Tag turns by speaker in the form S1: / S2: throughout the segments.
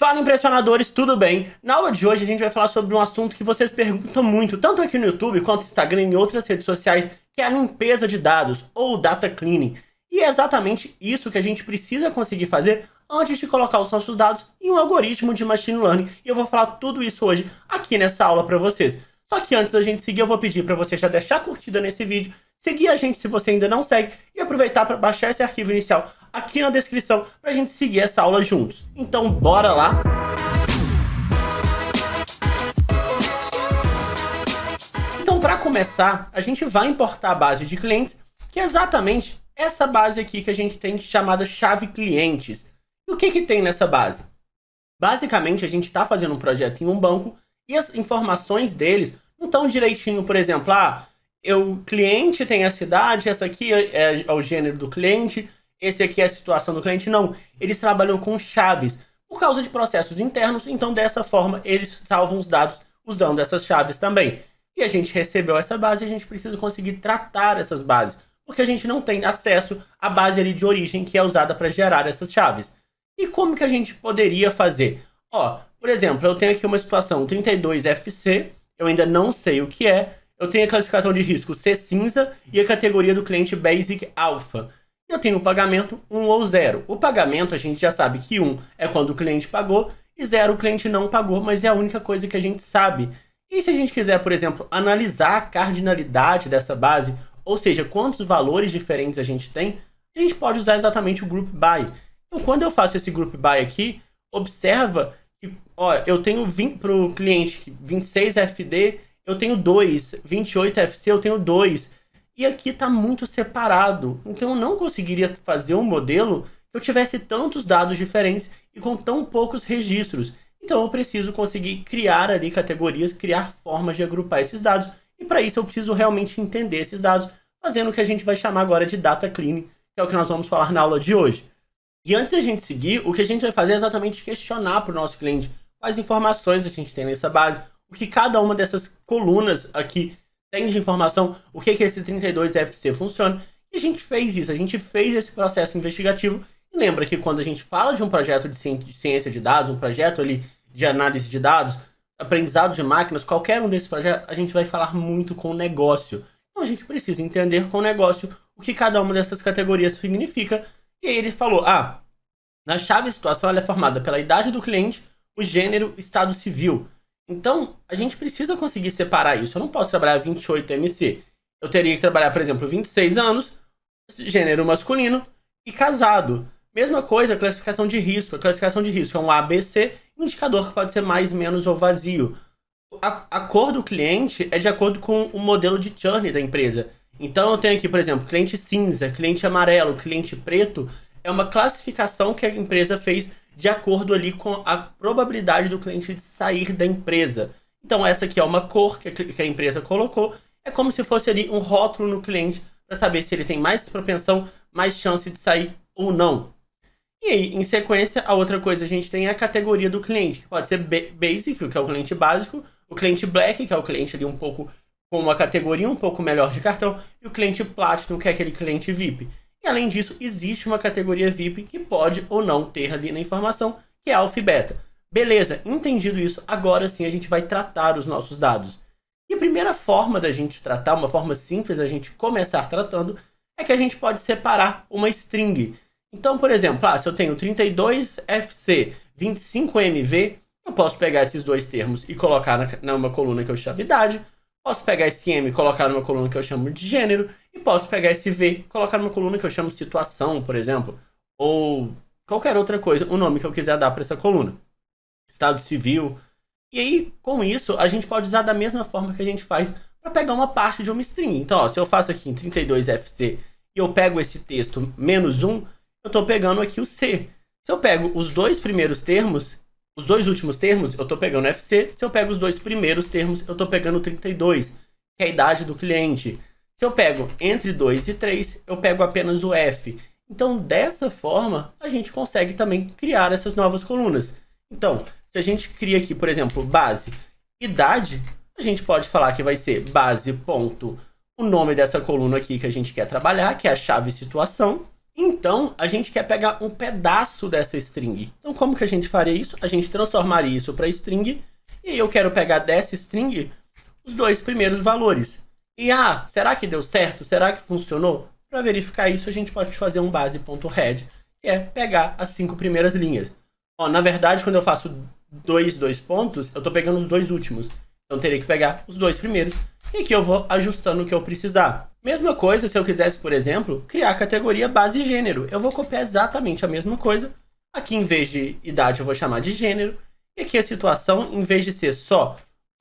S1: Fala impressionadores, tudo bem? Na aula de hoje a gente vai falar sobre um assunto que vocês perguntam muito, tanto aqui no YouTube quanto no Instagram e em outras redes sociais, que é a limpeza de dados, ou data cleaning. E é exatamente isso que a gente precisa conseguir fazer antes de colocar os nossos dados em um algoritmo de machine learning. E eu vou falar tudo isso hoje aqui nessa aula para vocês. Só que antes da gente seguir, eu vou pedir para você já deixar curtida nesse vídeo, seguir a gente se você ainda não segue e aproveitar para baixar esse arquivo inicial aqui na descrição para a gente seguir essa aula juntos. Então, bora lá! Então, para começar, a gente vai importar a base de clientes, que é exatamente essa base aqui que a gente tem chamada chave clientes. E o que, que tem nessa base? Basicamente, a gente está fazendo um projeto em um banco e as informações deles não estão direitinho, por exemplo, ah, eu, cliente tem a cidade, essa aqui é, é, é, o gênero do cliente, esse aqui é a situação do cliente. Não, eles trabalham com chaves por causa de processos internos, então dessa forma eles salvam os dados usando essas chaves também. E a gente recebeu essa base e a gente precisa conseguir tratar essas bases, porque a gente não tem acesso à base ali de origem que é usada para gerar essas chaves. E como que a gente poderia fazer? Ó, por exemplo, eu tenho aqui uma situação 32FC, eu ainda não sei o que é, eu tenho a classificação de risco C cinza e a categoria do cliente Basic Alpha eu tenho o pagamento 1 ou 0. O pagamento a gente já sabe que 1 é quando o cliente pagou e 0 o cliente não pagou, mas é a única coisa que a gente sabe. E se a gente quiser, por exemplo, analisar a cardinalidade dessa base, ou seja, quantos valores diferentes a gente tem, a gente pode usar exatamente o group by. Então, quando eu faço esse group by aqui, observa que, ó, eu tenho para o cliente 26 FD, eu tenho 2, 28 FC, eu tenho 2, e aqui está muito separado. Então eu não conseguiria fazer um modelo que eu tivesse tantos dados diferentes e com tão poucos registros. Então eu preciso conseguir criar ali categorias, criar formas de agrupar esses dados. E para isso eu preciso realmente entender esses dados, fazendo o que a gente vai chamar agora de data cleaning, que é o que nós vamos falar na aula de hoje. E antes da gente seguir, o que a gente vai fazer é exatamente questionar para o nosso cliente quais informações a gente tem nessa base, o que cada uma dessas colunas aqui tem de informação o que, que esse 32FC funciona. E a gente fez isso, a gente fez esse processo investigativo. E lembra que quando a gente fala de um projeto de ciência de dados, um projeto ali de análise de dados, aprendizado de máquinas, qualquer um desses projetos, a gente vai falar muito com o negócio. Então a gente precisa entender com o negócio o que cada uma dessas categorias significa. E aí ele falou: ah, na chave situação ela é formada pela idade do cliente, o gênero, estado civil. Então, a gente precisa conseguir separar isso. Eu não posso trabalhar 28 MC. Eu teria que trabalhar, por exemplo, 26 anos, gênero masculino e casado. Mesma coisa, classificação de risco. A classificação de risco é um ABC, indicador que pode ser mais, menos ou vazio. A, a cor do cliente é de acordo com o modelo de churn da empresa. Então eu tenho aqui, por exemplo, cliente cinza, cliente amarelo, cliente preto. É uma classificação que a empresa fez de acordo ali com a probabilidade do cliente de sair da empresa. Então essa aqui é uma cor que a empresa colocou, é como se fosse ali um rótulo no cliente para saber se ele tem mais propensão, mais chance de sair ou não. E aí, em sequência, a outra coisa a gente tem é a categoria do cliente, que pode ser basic, que é o cliente básico, o cliente black, que é o cliente ali um pouco com uma categoria um pouco melhor de cartão, e o cliente platinum, que é aquele cliente VIP. E além disso, existe uma categoria VIP que pode ou não ter ali na informação, que é alfa e beta. Beleza, entendido isso, agora sim a gente vai tratar os nossos dados. E a primeira forma da gente tratar, uma forma simples da gente começar tratando, é que a gente pode separar uma string. Então, por exemplo, ah, se eu tenho 32FC, 25MV, eu posso pegar esses dois termos e colocar na, numa coluna que eu chamo idade, Posso pegar esse M e colocar numa coluna que eu chamo de gênero, e posso pegar esse V e colocar numa coluna que eu chamo de situação, por exemplo, ou qualquer outra coisa, o nome que eu quiser dar para essa coluna. Estado civil. E aí, com isso, a gente pode usar da mesma forma que a gente faz para pegar uma parte de uma string. Então, ó, se eu faço aqui em 32FC e eu pego esse texto menos 1, eu estou pegando aqui o C. Se eu pego os dois primeiros termos, os dois últimos termos eu estou pegando FC, se eu pego os dois primeiros termos, eu estou pegando 32, que é a idade do cliente. Se eu pego entre 2 e 3, eu pego apenas o F. Então, dessa forma, a gente consegue também criar essas novas colunas. Então, se a gente cria aqui, por exemplo, base idade, a gente pode falar que vai ser base ponto o nome dessa coluna aqui que a gente quer trabalhar, que é a chave situação. Então, a gente quer pegar um pedaço dessa string. Então, como que a gente faria isso? A gente transformaria isso para string. E eu quero pegar dessa string os dois primeiros valores. E, ah, será que deu certo? Será que funcionou? Para verificar isso, a gente pode fazer um base.red, que é pegar as cinco primeiras linhas. Ó, na verdade, quando eu faço dois, dois pontos, eu estou pegando os dois últimos. Então, teria que pegar os dois primeiros e que eu vou ajustando o que eu precisar. Mesma coisa se eu quisesse, por exemplo, criar a categoria base gênero. Eu vou copiar exatamente a mesma coisa. Aqui, em vez de idade, eu vou chamar de gênero. E aqui a situação, em vez de ser só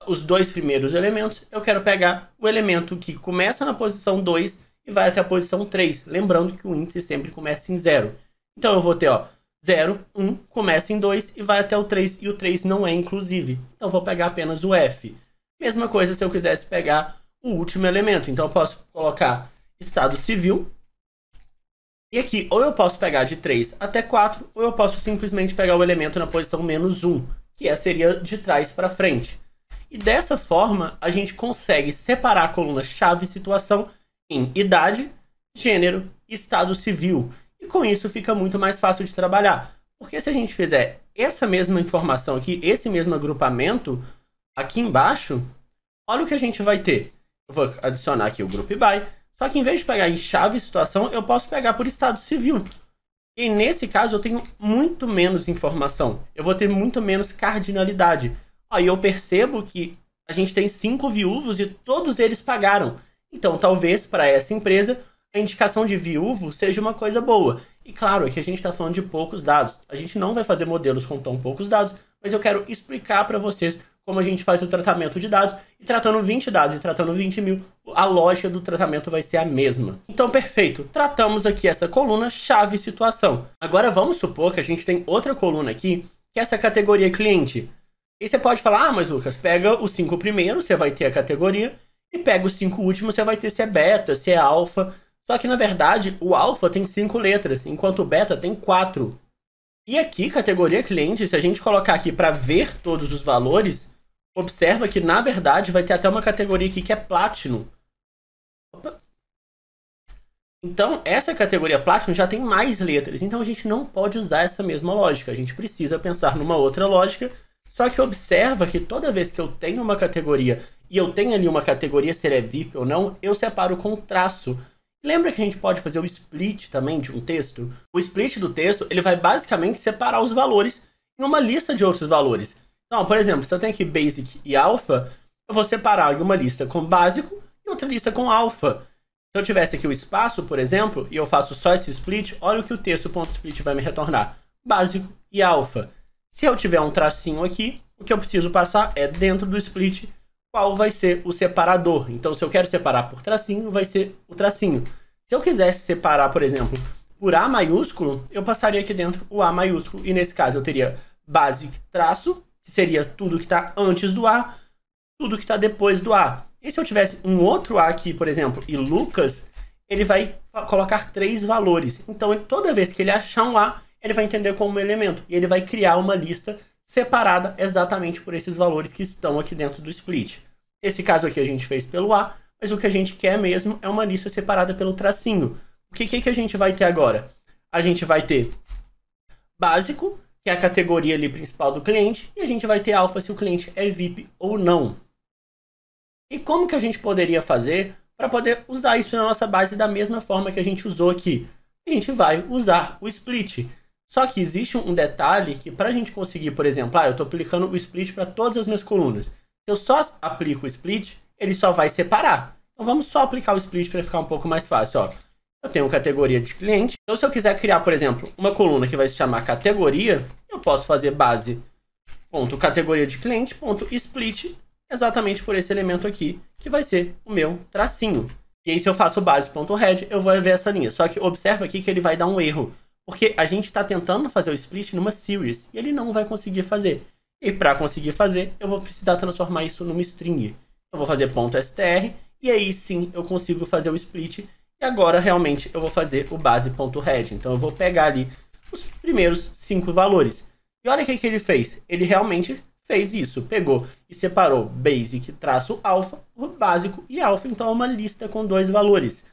S1: os dois primeiros elementos, eu quero pegar o elemento que começa na posição 2 e vai até a posição 3. Lembrando que o índice sempre começa em 0. Então eu vou ter, ó, 0, 1, um, começa em 2 e vai até o 3, e o 3 não é inclusive. Então vou pegar apenas o F. Mesma coisa se eu quisesse pegar o último elemento. Então eu posso colocar estado civil. E aqui, ou eu posso pegar de 3 até 4, ou eu posso simplesmente pegar o elemento na posição menos 1, que é, seria de trás para frente. E dessa forma, a gente consegue separar a coluna chave situação em idade, gênero e estado civil. E com isso fica muito mais fácil de trabalhar. Porque se a gente fizer essa mesma informação aqui, esse mesmo agrupamento, aqui embaixo, olha o que a gente vai ter. Eu vou adicionar aqui o group by, só que em vez de pegar em chave situação, eu posso pegar por estado civil. E nesse caso eu tenho muito menos informação, eu vou ter muito menos cardinalidade. Aí eu percebo que a gente tem cinco viúvos e todos eles pagaram. Então talvez para essa empresa a indicação de viúvo seja uma coisa boa. E claro, aqui a gente está falando de poucos dados. A gente não vai fazer modelos com tão poucos dados, mas eu quero explicar para vocês como a gente faz o tratamento de dados, e tratando 20 dados e tratando 20 mil, a lógica do tratamento vai ser a mesma. Então, perfeito, tratamos aqui essa coluna chave situação. Agora vamos supor que a gente tem outra coluna aqui, que é essa categoria cliente. E você pode falar, ah, mas Lucas, pega os cinco primeiros, você vai ter a categoria, e pega os cinco últimos, você vai ter se é beta, se é alfa. Só que, na verdade, o alfa tem cinco letras, enquanto o beta tem quatro. E aqui, categoria cliente, se a gente colocar aqui para ver todos os valores, observa que, na verdade, vai ter até uma categoria aqui que é Platinum. Opa. Então, essa categoria Platinum já tem mais letras, então a gente não pode usar essa mesma lógica. A gente precisa pensar numa outra lógica, só que observa que toda vez que eu tenho uma categoria e eu tenho ali uma categoria, se ela é VIP ou não, eu separo com traço. Lembra que a gente pode fazer o split também de um texto? O split do texto, ele vai basicamente separar os valores em uma lista de outros valores. Então, por exemplo, se eu tenho aqui basic e alpha, eu vou separar em uma lista com básico e outra lista com alpha. Se eu tivesse aqui o espaço, por exemplo, e eu faço só esse split, olha o que o texto ponto .split vai me retornar. Básico e alpha. Se eu tiver um tracinho aqui, o que eu preciso passar é dentro do split qual vai ser o separador. Então, se eu quero separar por tracinho, vai ser o tracinho. Se eu quisesse separar, por exemplo, por A maiúsculo, eu passaria aqui dentro o A maiúsculo. E nesse caso, eu teria base traço, que seria tudo que está antes do A, tudo que está depois do A. E se eu tivesse um outro A aqui, por exemplo, e Lucas, ele vai colocar três valores. Então, toda vez que ele achar um A, ele vai entender como um elemento. E ele vai criar uma lista separada exatamente por esses valores que estão aqui dentro do split. Esse caso aqui a gente fez pelo A, mas o que a gente quer mesmo é uma lista separada pelo tracinho. O que, que, que a gente vai ter agora? A gente vai ter básico, que é a categoria ali principal do cliente, e a gente vai ter alfa se o cliente é VIP ou não. E como que a gente poderia fazer para poder usar isso na nossa base da mesma forma que a gente usou aqui? A gente vai usar o split. Só que existe um detalhe que para a gente conseguir, por exemplo, ah, eu estou aplicando o split para todas as minhas colunas. Se eu só aplico o split, ele só vai separar. Então vamos só aplicar o split para ficar um pouco mais fácil. Ó. Eu tenho categoria de cliente. Então se eu quiser criar, por exemplo, uma coluna que vai se chamar categoria, eu posso fazer base ponto categoria de cliente ponto split exatamente por esse elemento aqui, que vai ser o meu tracinho. E aí se eu faço base.red, eu vou ver essa linha. Só que observa aqui que ele vai dar um erro, porque a gente está tentando fazer o split numa series e ele não vai conseguir fazer. E para conseguir fazer, eu vou precisar transformar isso numa string. Eu vou fazer ponto .str e aí sim eu consigo fazer o split. E agora realmente eu vou fazer o base.red. Então eu vou pegar ali os primeiros cinco valores. E olha o que, que ele fez. Ele realmente fez isso. Pegou e separou basic traço alfa básico e alfa. Então é uma lista com dois valores.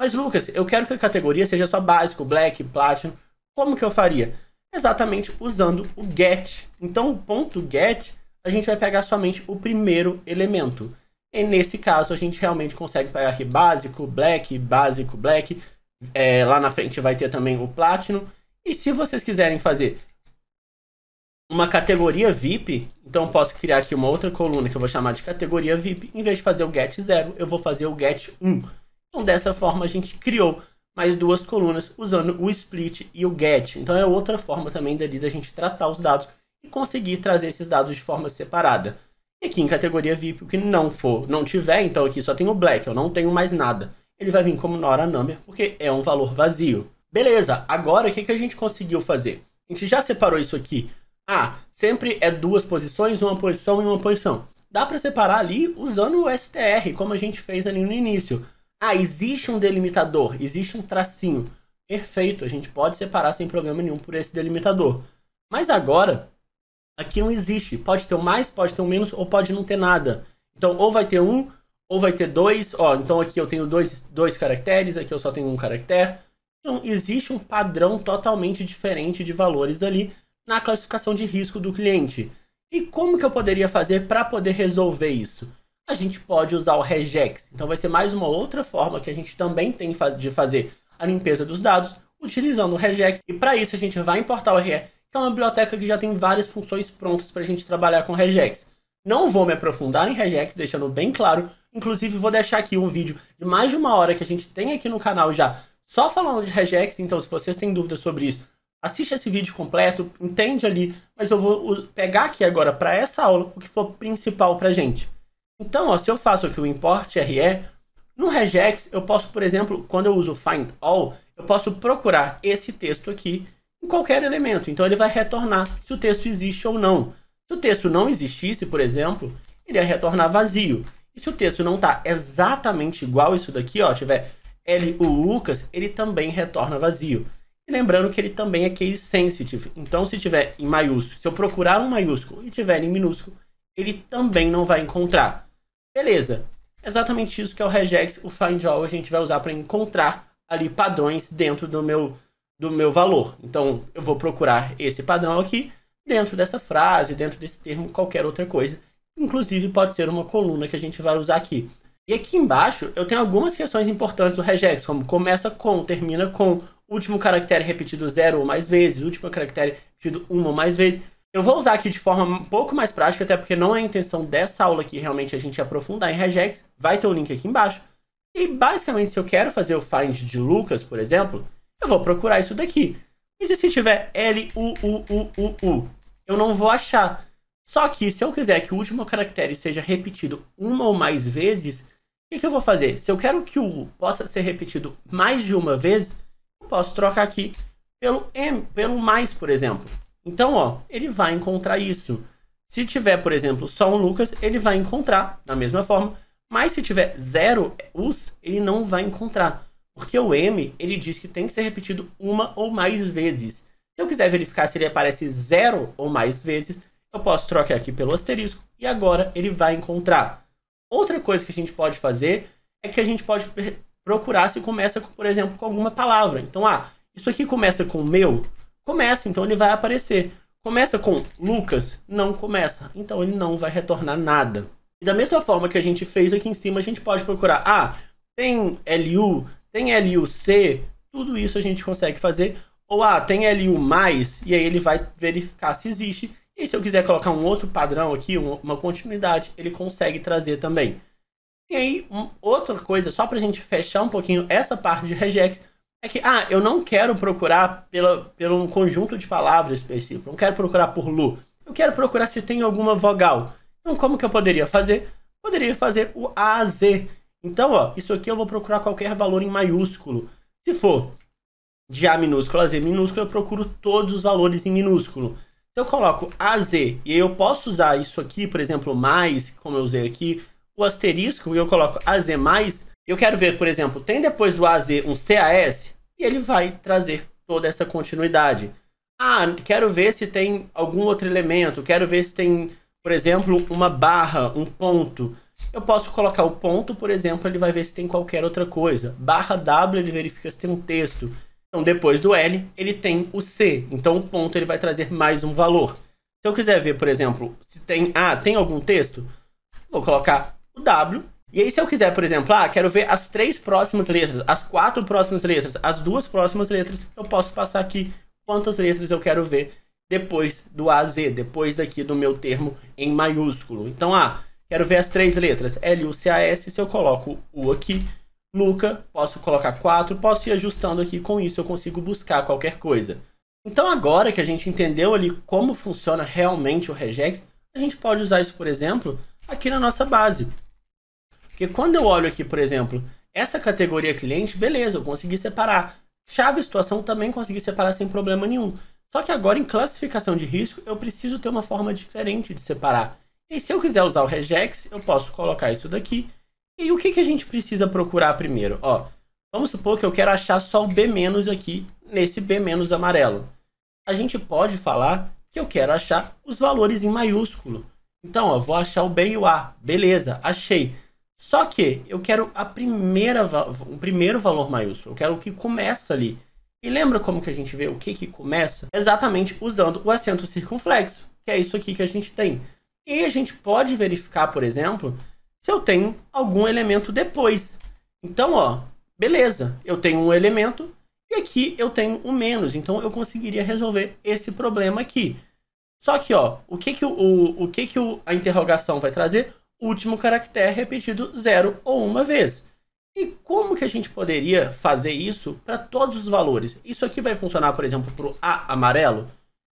S1: Mas Lucas, eu quero que a categoria seja só básico, black, platinum. Como que eu faria? Exatamente usando o get. Então, ponto get, a gente vai pegar somente o primeiro elemento. E nesse caso, a gente realmente consegue pegar aqui básico, black, básico, black. É, lá na frente vai ter também o Platinum. E se vocês quiserem fazer uma categoria VIP, então posso criar aqui uma outra coluna que eu vou chamar de categoria VIP. Em vez de fazer o get 0, eu vou fazer o get 1. Então dessa forma a gente criou mais duas colunas usando o split e o get. Então é outra forma também dali da gente tratar os dados e conseguir trazer esses dados de forma separada. E aqui em categoria VIP, o que não for, não tiver, então aqui só tem o black, eu não tenho mais nada. Ele vai vir como Nora Number, porque é um valor vazio. Beleza, agora o que, que a gente conseguiu fazer? A gente já separou isso aqui. Ah, sempre é duas posições, uma posição e uma posição. Dá para separar ali usando o STR, como a gente fez ali no início. Ah, existe um delimitador, existe um tracinho. Perfeito, a gente pode separar sem problema nenhum por esse delimitador. Mas agora, aqui não existe. Pode ter um mais, pode ter um menos, ou pode não ter nada. Então, ou vai ter um, ou vai ter dois. Ó, então aqui eu tenho dois, dois caracteres, aqui eu só tenho um caractere. Então, existe um padrão totalmente diferente de valores ali na classificação de risco do cliente. E como que eu poderia fazer para poder resolver isso? a gente pode usar o regex. Então vai ser mais uma outra forma que a gente também tem de fazer a limpeza dos dados utilizando o regex. E para isso a gente vai importar o RE, que é uma biblioteca que já tem várias funções prontas para a gente trabalhar com regex. Não vou me aprofundar em regex, deixando bem claro. Inclusive vou deixar aqui um vídeo de mais de uma hora que a gente tem aqui no canal já só falando de regex. Então se vocês têm dúvidas sobre isso, assiste esse vídeo completo, entende ali. Mas eu vou pegar aqui agora para essa aula o que for principal para gente. Então, ó, se eu faço aqui o import RE, no regex eu posso, por exemplo, quando eu uso find all, eu posso procurar esse texto aqui em qualquer elemento. Então ele vai retornar se o texto existe ou não. Se o texto não existisse, por exemplo, ele ia retornar vazio. E se o texto não está exatamente igual isso daqui, ó, tiver L o Lucas, ele também retorna vazio. E lembrando que ele também é case sensitive. Então se tiver em maiúsculo, se eu procurar um maiúsculo e tiver em minúsculo, ele também não vai encontrar. Beleza. Exatamente isso que é o regex, o find all a gente vai usar para encontrar ali padrões dentro do meu do meu valor. Então, eu vou procurar esse padrão aqui dentro dessa frase, dentro desse termo, qualquer outra coisa. Inclusive, pode ser uma coluna que a gente vai usar aqui. E aqui embaixo, eu tenho algumas questões importantes do regex, como começa com, termina com, último caractere repetido zero ou mais vezes, último caractere repetido uma ou mais vezes. Eu vou usar aqui de forma um pouco mais prática, até porque não é a intenção dessa aula aqui realmente a gente aprofundar em regex. Vai ter o um link aqui embaixo. E basicamente, se eu quero fazer o find de Lucas, por exemplo, eu vou procurar isso daqui. e se tiver L, U, U, U, U, U? Eu não vou achar. Só que se eu quiser que o último caractere seja repetido uma ou mais vezes, o que, que, eu vou fazer? Se eu quero que o U possa ser repetido mais de uma vez, eu posso trocar aqui pelo M, pelo mais, por exemplo. Então, ó, ele vai encontrar isso. Se tiver, por exemplo, só um Lucas, ele vai encontrar da mesma forma. Mas se tiver zero us, ele não vai encontrar. Porque o M, ele diz que tem que ser repetido uma ou mais vezes. Se eu quiser verificar se ele aparece zero ou mais vezes, eu posso trocar aqui pelo asterisco e agora ele vai encontrar. Outra coisa que a gente pode fazer é que a gente pode procurar se começa, por exemplo, com alguma palavra. Então, ah, isso aqui começa com meu, começa, então ele vai aparecer. Começa com Lucas, não começa, então ele não vai retornar nada. E da mesma forma que a gente fez aqui em cima, a gente pode procurar, ah, tem LU, tem LUC, tudo isso a gente consegue fazer. Ou, ah, tem LU+, e aí ele vai verificar se existe. E se eu quiser colocar um outro padrão aqui, uma continuidade, ele consegue trazer também. E aí, um, outra coisa, só para a gente fechar um pouquinho essa parte de regex, é que, ah, eu não quero procurar pela, pelo um conjunto de palavras específico. Não quero procurar por Lu. Eu quero procurar se tem alguma vogal. Então, como que eu poderia fazer? Poderia fazer o A, Z. Então, ó, isso aqui eu vou procurar qualquer valor em maiúsculo. Se for de A minúsculo a Z minúsculo, eu procuro todos os valores em minúsculo. Se eu coloco AZ e eu posso usar isso aqui, por exemplo, mais, como eu usei aqui, o asterisco, e eu coloco AZ mais, eu quero ver, por exemplo, tem depois do AZ um CAS e ele vai trazer toda essa continuidade. Ah, quero ver se tem algum outro elemento, quero ver se tem, por exemplo, uma barra, um ponto. Eu posso colocar o ponto, por exemplo, ele vai ver se tem qualquer outra coisa. Barra W ele verifica se tem um texto. Então depois do L ele tem o C. Então o ponto ele vai trazer mais um valor. Se eu quiser ver, por exemplo, se tem ah, tem algum texto, vou colocar o W e aí, se eu quiser, por exemplo, ah, quero ver as três próximas letras, as quatro próximas letras, as duas próximas letras, eu posso passar aqui quantas letras eu quero ver depois do A Z, depois daqui do meu termo em maiúsculo. Então, ah, quero ver as três letras, é L, U, C, A, S, se eu coloco U aqui, Luca, posso colocar quatro, posso ir ajustando aqui, com isso eu consigo buscar qualquer coisa. Então agora que a gente entendeu ali como funciona realmente o regex, a gente pode usar isso, por exemplo, aqui na nossa base. Porque quando eu olho aqui, por exemplo, essa categoria cliente, beleza, eu consegui separar. Chave situação também consegui separar sem problema nenhum. Só que agora em classificação de risco, eu preciso ter uma forma diferente de separar. E se eu quiser usar o regex, eu posso colocar isso daqui. E o que, que a gente precisa procurar primeiro? Ó, vamos supor que eu quero achar só o B- aqui, nesse B- amarelo. A gente pode falar que eu quero achar os valores em maiúsculo. Então, ó, vou achar o B e o A. Beleza, achei. Só que eu quero a primeira, o primeiro valor maiúsculo, eu quero o que começa ali. E lembra como que a gente vê o que que começa? Exatamente usando o acento circunflexo, que é isso aqui que a gente tem. E a gente pode verificar, por exemplo, se eu tenho algum elemento depois. Então, ó, beleza, eu tenho um elemento e aqui eu tenho um menos. Então, eu conseguiria resolver esse problema aqui. Só que, ó, o que que, o, o, o que, que a interrogação vai trazer? último caractere repetido zero ou uma vez. E como que a gente poderia fazer isso para todos os valores? Isso aqui vai funcionar, por exemplo, para o A amarelo?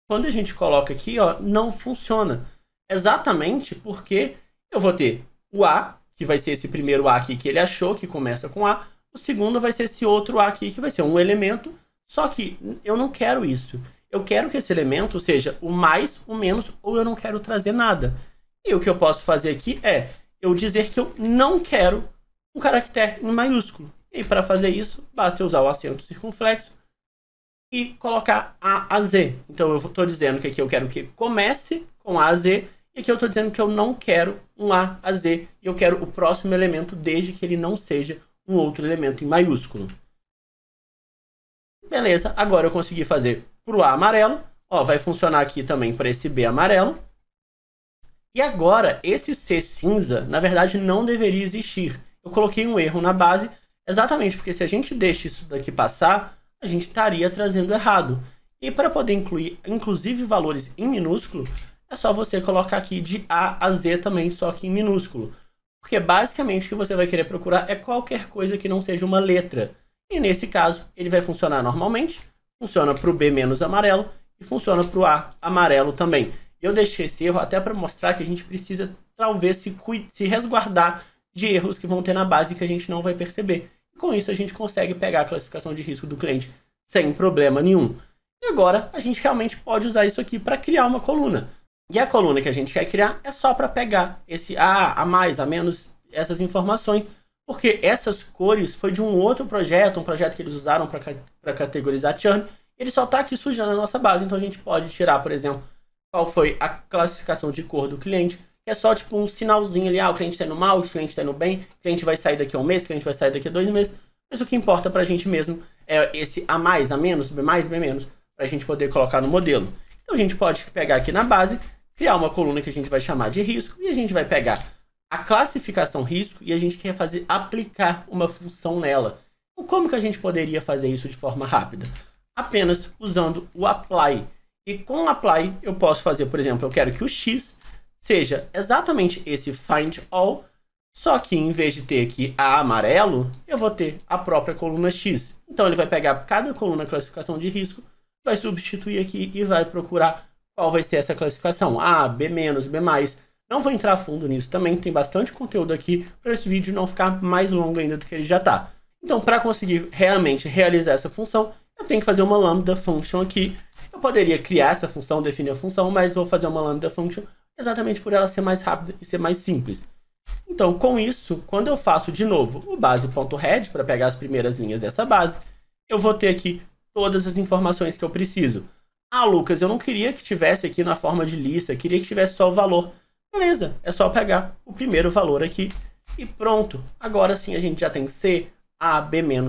S1: Quando a gente coloca aqui, ó, não funciona. Exatamente porque eu vou ter o A, que vai ser esse primeiro A aqui que ele achou, que começa com A. O segundo vai ser esse outro A aqui, que vai ser um elemento. Só que eu não quero isso. Eu quero que esse elemento seja o mais, o menos, ou eu não quero trazer nada. E o que eu posso fazer aqui é eu dizer que eu não quero um caractere em maiúsculo. E para fazer isso, basta usar o acento circunflexo e colocar A a Z. Então eu estou dizendo que aqui eu quero que comece com A a Z, e aqui eu estou dizendo que eu não quero um A a Z, e eu quero o próximo elemento desde que ele não seja um outro elemento em maiúsculo. Beleza, agora eu consegui fazer para o A amarelo, ó, vai funcionar aqui também para esse B amarelo, e agora, esse C cinza, na verdade, não deveria existir. Eu coloquei um erro na base, exatamente porque se a gente deixa isso daqui passar, a gente estaria trazendo errado. E para poder incluir, inclusive, valores em minúsculo, é só você colocar aqui de A a Z também, só que em minúsculo. Porque basicamente o que você vai querer procurar é qualquer coisa que não seja uma letra. E nesse caso, ele vai funcionar normalmente, funciona para o B menos amarelo e funciona para o A amarelo também. Eu deixei esse erro até para mostrar que a gente precisa, talvez, se, se resguardar de erros que vão ter na base que a gente não vai perceber. E com isso, a gente consegue pegar a classificação de risco do cliente sem problema nenhum. E agora, a gente realmente pode usar isso aqui para criar uma coluna. E a coluna que a gente quer criar é só para pegar esse A, A+, A-, menos, essas informações, porque essas cores foi de um outro projeto, um projeto que eles usaram para categorizar churn, ele só está aqui sujando a nossa base, então a gente pode tirar, por exemplo, qual foi a classificação de cor do cliente, que é só tipo um sinalzinho ali, ah, o cliente está indo mal, o cliente está indo bem, o cliente vai sair daqui a um mês, o cliente vai sair daqui a dois meses, mas o que importa para a gente mesmo é esse a mais, a menos, b mais, b menos, para a gente poder colocar no modelo. Então a gente pode pegar aqui na base, criar uma coluna que a gente vai chamar de risco e a gente vai pegar a classificação risco e a gente quer fazer aplicar uma função nela. Então, como que a gente poderia fazer isso de forma rápida? Apenas usando o apply. E com apply eu posso fazer, por exemplo, eu quero que o x seja exatamente esse find all, só que em vez de ter aqui a amarelo, eu vou ter a própria coluna x. Então ele vai pegar cada coluna classificação de risco, vai substituir aqui e vai procurar qual vai ser essa classificação. A, B-, B+. Não vou entrar fundo nisso também, tem bastante conteúdo aqui para esse vídeo não ficar mais longo ainda do que ele já está. Então, para conseguir realmente realizar essa função, eu tenho que fazer uma lambda function aqui, eu poderia criar essa função, definir a função, mas vou fazer uma lambda function exatamente por ela ser mais rápida e ser mais simples. Então, com isso, quando eu faço de novo o base.red para pegar as primeiras linhas dessa base, eu vou ter aqui todas as informações que eu preciso. Ah, Lucas, eu não queria que tivesse aqui na forma de lista, queria que tivesse só o valor. Beleza, é só pegar o primeiro valor aqui e pronto. Agora sim a gente já tem C, A, B-, B+,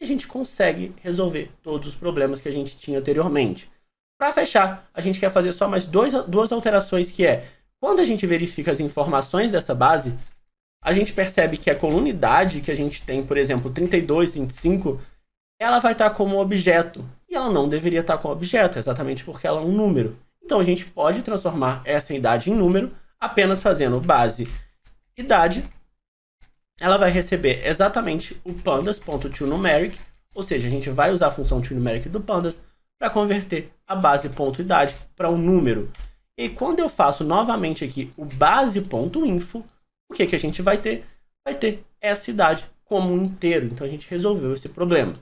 S1: e a gente consegue resolver todos os problemas que a gente tinha anteriormente. Para fechar, a gente quer fazer só mais dois, duas alterações que é, quando a gente verifica as informações dessa base, a gente percebe que a coluna idade que a gente tem, por exemplo, 32, 25, ela vai estar tá como objeto. E ela não deveria estar tá como objeto, exatamente porque ela é um número. Então a gente pode transformar essa idade em número apenas fazendo base idade ela vai receber exatamente o pandas.toNumeric, ou seja, a gente vai usar a função toNumeric do pandas para converter a base.idade para um número. E quando eu faço novamente aqui o base.info, o que, que a gente vai ter? Vai ter essa idade como um inteiro. Então a gente resolveu esse problema.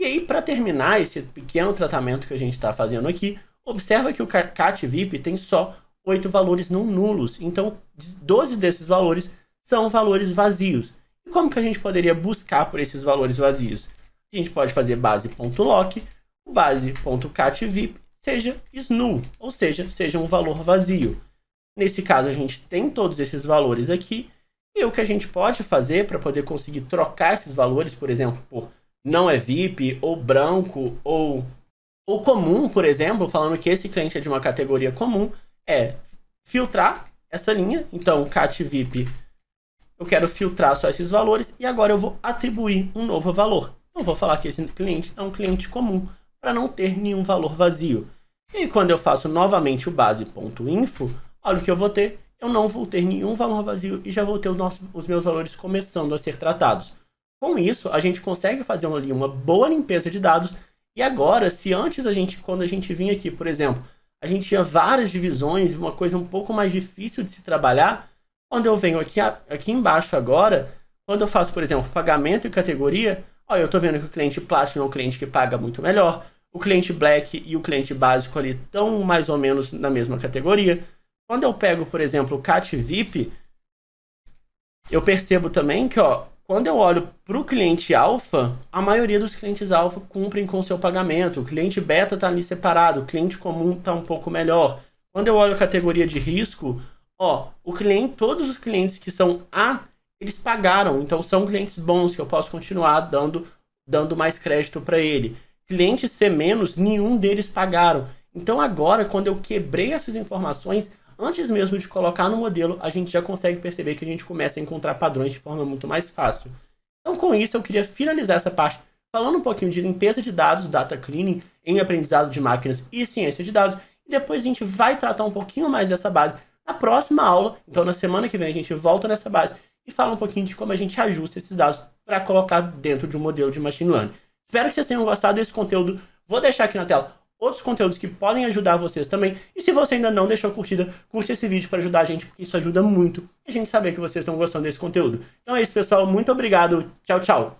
S1: E aí, para terminar esse pequeno tratamento que a gente está fazendo aqui, observa que o cat VIP tem só oito valores não nulos. Então, 12 desses valores são valores vazios. E como que a gente poderia buscar por esses valores vazios? A gente pode fazer base.lock, base.catvip, seja snu, ou seja, seja um valor vazio. Nesse caso, a gente tem todos esses valores aqui, e o que a gente pode fazer para poder conseguir trocar esses valores, por exemplo, por não é VIP, ou branco, ou, ou comum, por exemplo, falando que esse cliente é de uma categoria comum, é filtrar essa linha, então cat VIP eu quero filtrar só esses valores e agora eu vou atribuir um novo valor. Não vou falar que esse cliente é um cliente comum para não ter nenhum valor vazio. E quando eu faço novamente o base.info, olha o que eu vou ter. Eu não vou ter nenhum valor vazio e já vou ter os meus valores começando a ser tratados. Com isso, a gente consegue fazer ali uma boa limpeza de dados. E agora, se antes a gente, quando a gente vinha aqui, por exemplo, a gente tinha várias divisões, uma coisa um pouco mais difícil de se trabalhar, quando eu venho aqui, aqui embaixo agora, quando eu faço, por exemplo, pagamento e categoria, ó eu estou vendo que o cliente Platinum é um cliente que paga muito melhor, o cliente Black e o cliente básico ali estão mais ou menos na mesma categoria. Quando eu pego, por exemplo, o CAT VIP, eu percebo também que, ó, quando eu olho para o cliente alfa, a maioria dos clientes alfa cumprem com o seu pagamento. O cliente beta está ali separado, o cliente comum está um pouco melhor. Quando eu olho a categoria de risco, ó, o cliente, todos os clientes que são A, eles pagaram, então são clientes bons que eu posso continuar dando, dando mais crédito para ele. Clientes C-, nenhum deles pagaram. Então agora, quando eu quebrei essas informações, antes mesmo de colocar no modelo, a gente já consegue perceber que a gente começa a encontrar padrões de forma muito mais fácil. Então com isso, eu queria finalizar essa parte falando um pouquinho de limpeza de dados, data cleaning, em aprendizado de máquinas e ciência de dados. E depois a gente vai tratar um pouquinho mais dessa base na próxima aula. Então, na semana que vem, a gente volta nessa base e fala um pouquinho de como a gente ajusta esses dados para colocar dentro de um modelo de machine learning. Espero que vocês tenham gostado desse conteúdo. Vou deixar aqui na tela outros conteúdos que podem ajudar vocês também. E se você ainda não deixou curtida, curte esse vídeo para ajudar a gente, porque isso ajuda muito a gente saber que vocês estão gostando desse conteúdo. Então é isso, pessoal. Muito obrigado. Tchau, tchau.